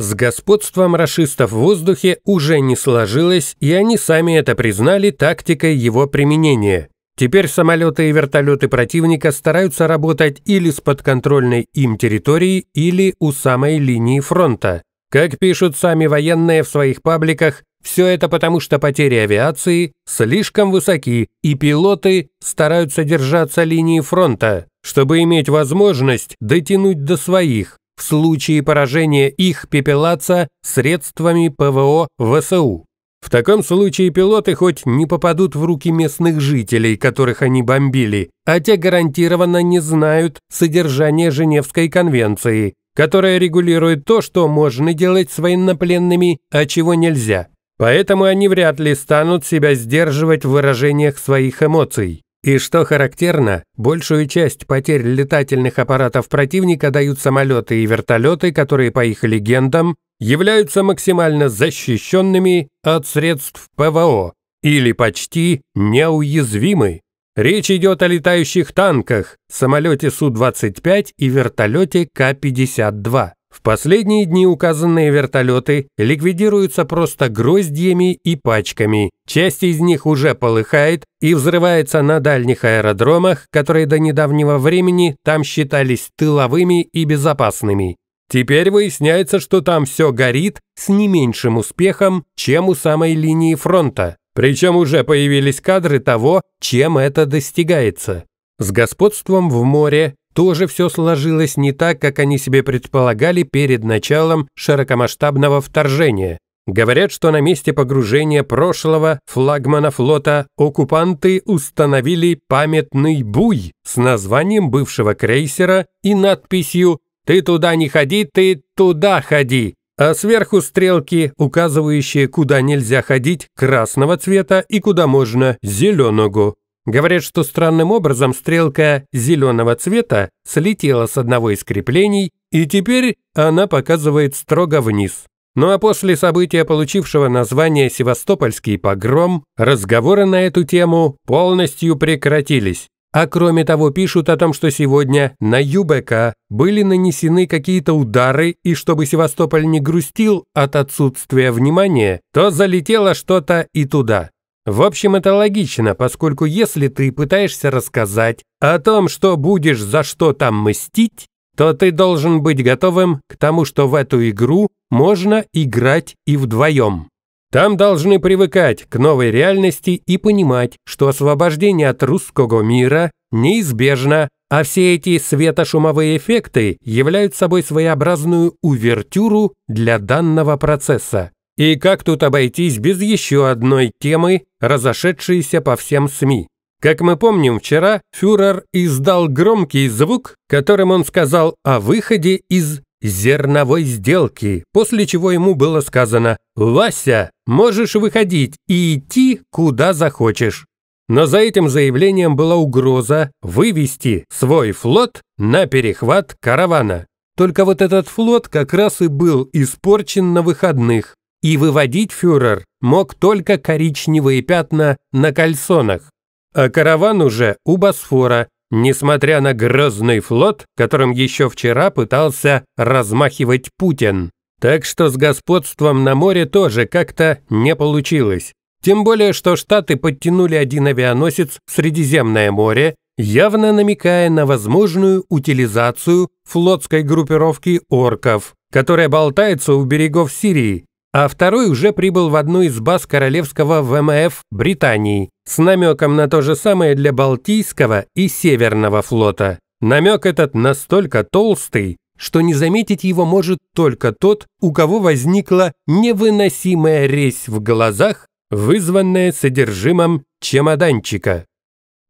С господством расистов в воздухе уже не сложилось, и они сами это признали тактикой его применения. Теперь самолеты и вертолеты противника стараются работать или с подконтрольной им территории, или у самой линии фронта. Как пишут сами военные в своих пабликах, все это потому, что потери авиации слишком высоки, и пилоты стараются держаться линии фронта, чтобы иметь возможность дотянуть до своих, в случае поражения их пепелаца средствами ПВО ВСУ. В таком случае пилоты хоть не попадут в руки местных жителей, которых они бомбили, а те гарантированно не знают содержание Женевской конвенции, которая регулирует то, что можно делать с военнопленными, а чего нельзя. Поэтому они вряд ли станут себя сдерживать в выражениях своих эмоций. И что характерно, большую часть потерь летательных аппаратов противника дают самолеты и вертолеты, которые, по их легендам, являются максимально защищенными от средств ПВО или почти неуязвимы. Речь идет о летающих танках, самолете Су-25 и вертолете К-52. В последние дни указанные вертолеты ликвидируются просто гроздьями и пачками. Часть из них уже полыхает и взрывается на дальних аэродромах, которые до недавнего времени там считались тыловыми и безопасными. Теперь выясняется, что там все горит с не меньшим успехом, чем у самой линии фронта. Причем уже появились кадры того, чем это достигается. С господством в море тоже все сложилось не так, как они себе предполагали перед началом широкомасштабного вторжения. Говорят, что на месте погружения прошлого флагмана флота оккупанты установили памятный буй с названием бывшего крейсера и надписью «Ты туда не ходи, ты туда ходи», а сверху стрелки, указывающие, куда нельзя ходить, красного цвета и куда можно, зеленого. Говорят, что странным образом стрелка зеленого цвета слетела с одного из креплений, и теперь она показывает строго вниз. Ну а после события, получившего название «Севастопольский погром», разговоры на эту тему полностью прекратились. А кроме того, пишут о том, что сегодня на ЮБК были нанесены какие-то удары, и чтобы Севастополь не грустил от отсутствия внимания, то залетело что-то и туда. В общем, это логично, поскольку если ты пытаешься рассказать о том, что будешь за что там мстить, то ты должен быть готовым к тому, что в эту игру можно играть и вдвоем. Там должны привыкать к новой реальности и понимать, что освобождение от русского мира неизбежно, а все эти светошумовые эффекты являются собой своеобразную увертюру для данного процесса. И как тут обойтись без еще одной темы, разошедшейся по всем СМИ? Как мы помним, вчера фюрер издал громкий звук, которым он сказал о выходе из зерновой сделки, после чего ему было сказано «Вася, можешь выходить и идти куда захочешь». Но за этим заявлением была угроза вывести свой флот на перехват каравана. Только вот этот флот как раз и был испорчен на выходных и выводить фюрер мог только коричневые пятна на кальсонах. А караван уже у Босфора, несмотря на грозный флот, которым еще вчера пытался размахивать Путин. Так что с господством на море тоже как-то не получилось. Тем более, что Штаты подтянули один авианосец в Средиземное море, явно намекая на возможную утилизацию флотской группировки орков, которая болтается у берегов Сирии а второй уже прибыл в одну из баз королевского ВМФ Британии с намеком на то же самое для Балтийского и Северного флота. Намек этот настолько толстый, что не заметить его может только тот, у кого возникла невыносимая резь в глазах, вызванная содержимым чемоданчика.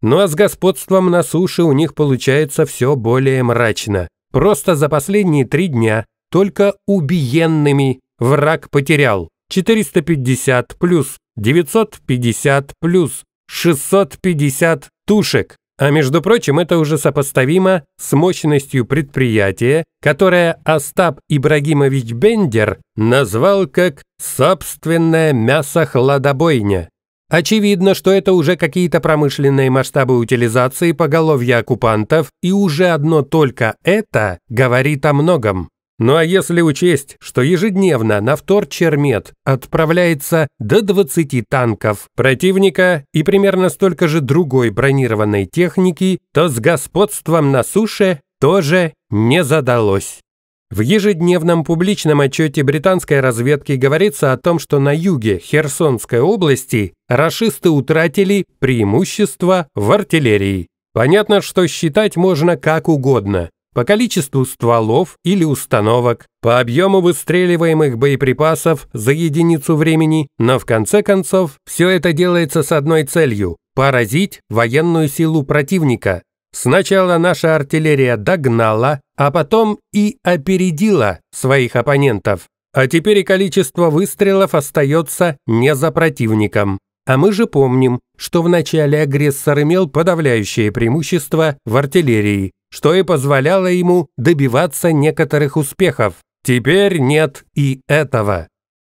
Ну а с господством на суше у них получается все более мрачно. Просто за последние три дня только убиенными Враг потерял 450 плюс, 950 плюс, 650 тушек. А между прочим, это уже сопоставимо с мощностью предприятия, которое Остап Ибрагимович Бендер назвал как «собственное мясо-хладобойня». Очевидно, что это уже какие-то промышленные масштабы утилизации поголовья оккупантов, и уже одно только это говорит о многом. Ну а если учесть, что ежедневно на чермет отправляется до 20 танков противника и примерно столько же другой бронированной техники, то с господством на суше тоже не задалось. В ежедневном публичном отчете британской разведки говорится о том, что на юге Херсонской области расисты утратили преимущество в артиллерии. Понятно, что считать можно как угодно по количеству стволов или установок, по объему выстреливаемых боеприпасов за единицу времени, но в конце концов все это делается с одной целью – поразить военную силу противника. Сначала наша артиллерия догнала, а потом и опередила своих оппонентов. А теперь и количество выстрелов остается не за противником. А мы же помним, что в начале агрессор имел подавляющее преимущество в артиллерии, что и позволяло ему добиваться некоторых успехов. Теперь нет и этого.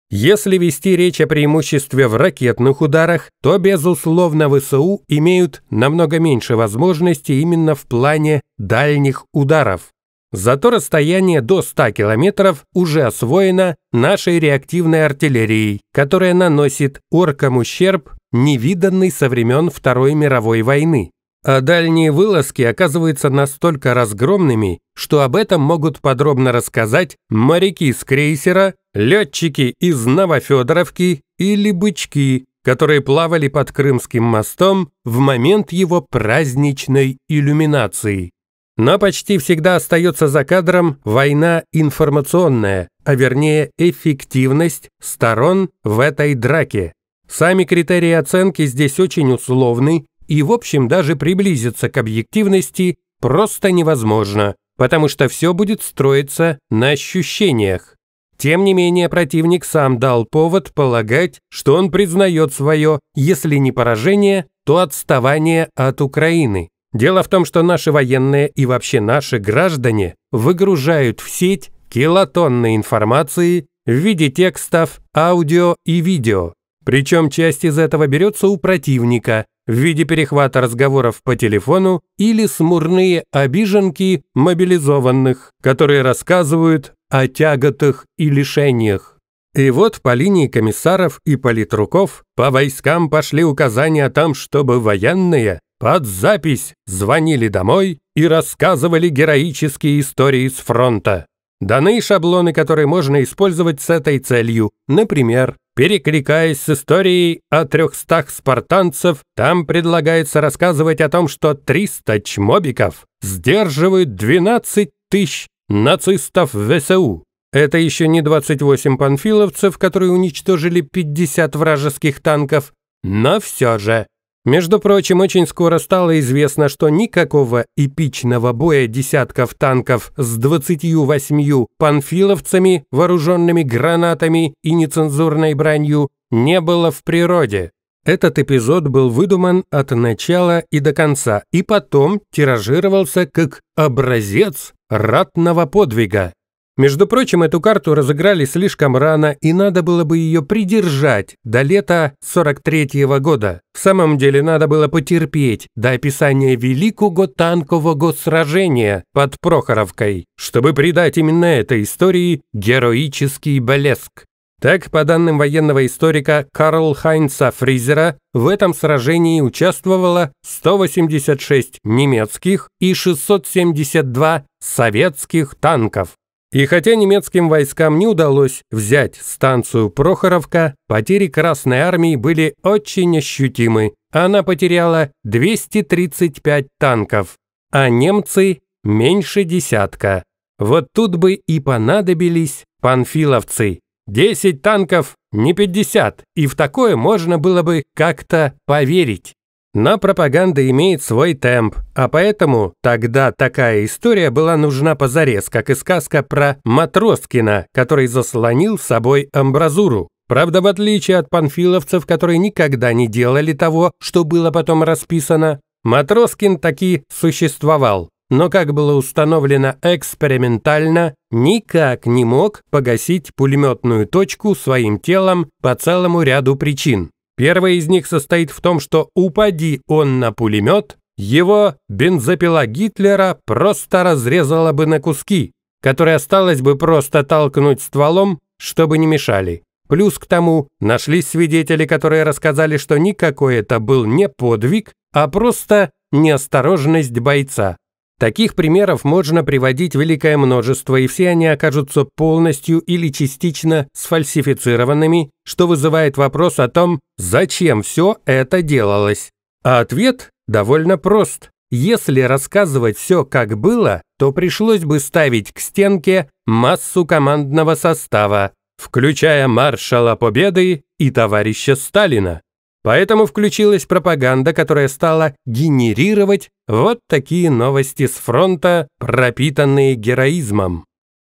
Если вести речь о преимуществе в ракетных ударах, то, безусловно, ВСУ имеют намного меньше возможностей именно в плане дальних ударов. Зато расстояние до 100 километров уже освоено нашей реактивной артиллерией, которая наносит оркам ущерб, невиданный со времен Второй мировой войны. А дальние вылазки оказываются настолько разгромными, что об этом могут подробно рассказать моряки с крейсера, летчики из Новофедоровки или бычки, которые плавали под Крымским мостом в момент его праздничной иллюминации. Но почти всегда остается за кадром война информационная, а вернее эффективность сторон в этой драке. Сами критерии оценки здесь очень условны и в общем даже приблизиться к объективности просто невозможно, потому что все будет строиться на ощущениях. Тем не менее, противник сам дал повод полагать, что он признает свое, если не поражение, то отставание от Украины. Дело в том, что наши военные и вообще наши граждане выгружают в сеть килотонны информации в виде текстов, аудио и видео. Причем часть из этого берется у противника в виде перехвата разговоров по телефону или смурные обиженки мобилизованных, которые рассказывают о тяготах и лишениях. И вот по линии комиссаров и политруков по войскам пошли указания о том, чтобы военные под запись звонили домой и рассказывали героические истории с фронта. Даны шаблоны, которые можно использовать с этой целью. Например, Перекликаясь с историей о трехстах спартанцев, там предлагается рассказывать о том, что 300 чмобиков сдерживают 12 тысяч нацистов в ВСУ. Это еще не 28 панфиловцев, которые уничтожили 50 вражеских танков, но все же. Между прочим, очень скоро стало известно, что никакого эпичного боя десятков танков с 28 панфиловцами, вооруженными гранатами и нецензурной бронью, не было в природе. Этот эпизод был выдуман от начала и до конца и потом тиражировался как образец ратного подвига. Между прочим, эту карту разыграли слишком рано, и надо было бы ее придержать до лета 43 -го года. В самом деле надо было потерпеть до описания Великого танкового сражения под Прохоровкой, чтобы придать именно этой истории героический блеск. Так, по данным военного историка Карл Хайнца Фризера, в этом сражении участвовало 186 немецких и 672 советских танков. И хотя немецким войскам не удалось взять станцию Прохоровка, потери Красной армии были очень ощутимы. Она потеряла 235 танков, а немцы – меньше десятка. Вот тут бы и понадобились панфиловцы. 10 танков, не 50, и в такое можно было бы как-то поверить. Но пропаганда имеет свой темп, а поэтому тогда такая история была нужна позарез, как и сказка про Матроскина, который заслонил собой амбразуру. Правда, в отличие от панфиловцев, которые никогда не делали того, что было потом расписано, Матроскин таки существовал, но, как было установлено экспериментально, никак не мог погасить пулеметную точку своим телом по целому ряду причин. Первая из них состоит в том, что упади он на пулемет, его бензопила Гитлера просто разрезала бы на куски, которые осталось бы просто толкнуть стволом, чтобы не мешали. Плюс к тому, нашлись свидетели, которые рассказали, что никакой это был не подвиг, а просто неосторожность бойца. Таких примеров можно приводить великое множество, и все они окажутся полностью или частично сфальсифицированными, что вызывает вопрос о том, зачем все это делалось. А ответ довольно прост. Если рассказывать все как было, то пришлось бы ставить к стенке массу командного состава, включая маршала Победы и товарища Сталина. Поэтому включилась пропаганда, которая стала генерировать вот такие новости с фронта, пропитанные героизмом.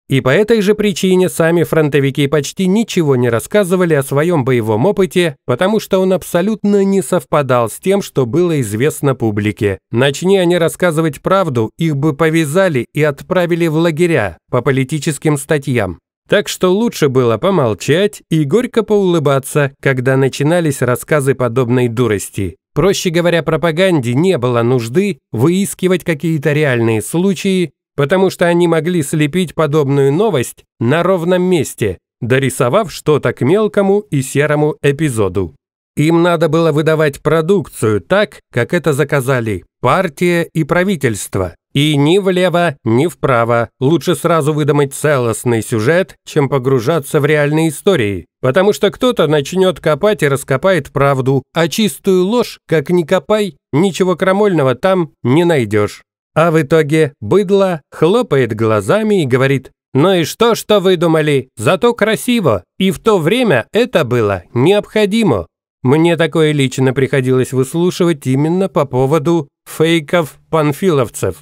И по этой же причине сами фронтовики почти ничего не рассказывали о своем боевом опыте, потому что он абсолютно не совпадал с тем, что было известно публике. Начни они рассказывать правду, их бы повязали и отправили в лагеря по политическим статьям. Так что лучше было помолчать и горько поулыбаться, когда начинались рассказы подобной дурости. Проще говоря, пропаганде не было нужды выискивать какие-то реальные случаи, потому что они могли слепить подобную новость на ровном месте, дорисовав что-то к мелкому и серому эпизоду. Им надо было выдавать продукцию так, как это заказали партия и правительство, и ни влево, ни вправо. Лучше сразу выдумать целостный сюжет, чем погружаться в реальные истории. Потому что кто-то начнет копать и раскопает правду, а чистую ложь, как ни копай, ничего крамольного там не найдешь. А в итоге быдло хлопает глазами и говорит «Ну и что, что выдумали? Зато красиво, и в то время это было необходимо». Мне такое лично приходилось выслушивать именно по поводу фейков панфиловцев.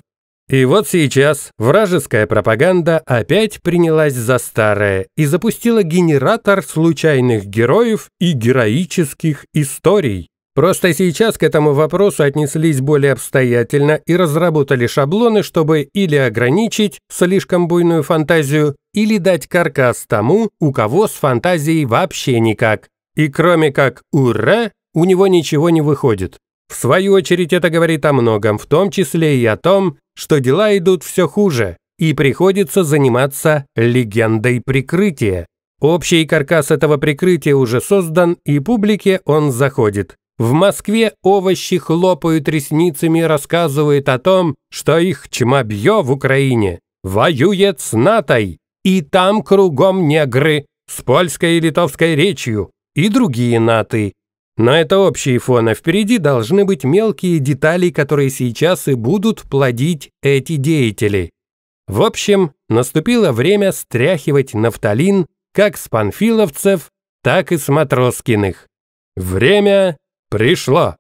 И вот сейчас вражеская пропаганда опять принялась за старое и запустила генератор случайных героев и героических историй. Просто сейчас к этому вопросу отнеслись более обстоятельно и разработали шаблоны, чтобы или ограничить слишком буйную фантазию, или дать каркас тому, у кого с фантазией вообще никак. И кроме как «Ура!» у него ничего не выходит. В свою очередь это говорит о многом, в том числе и о том, что дела идут все хуже, и приходится заниматься легендой прикрытия. Общий каркас этого прикрытия уже создан, и публике он заходит. В Москве овощи хлопают ресницами и рассказывают о том, что их чмобье в Украине воюет с натой, и там кругом негры с польской и литовской речью, и другие наты, но это общие фоны впереди должны быть мелкие детали, которые сейчас и будут плодить эти деятели. В общем, наступило время стряхивать нафталин как с панфиловцев, так и с матроскиных. Время пришло.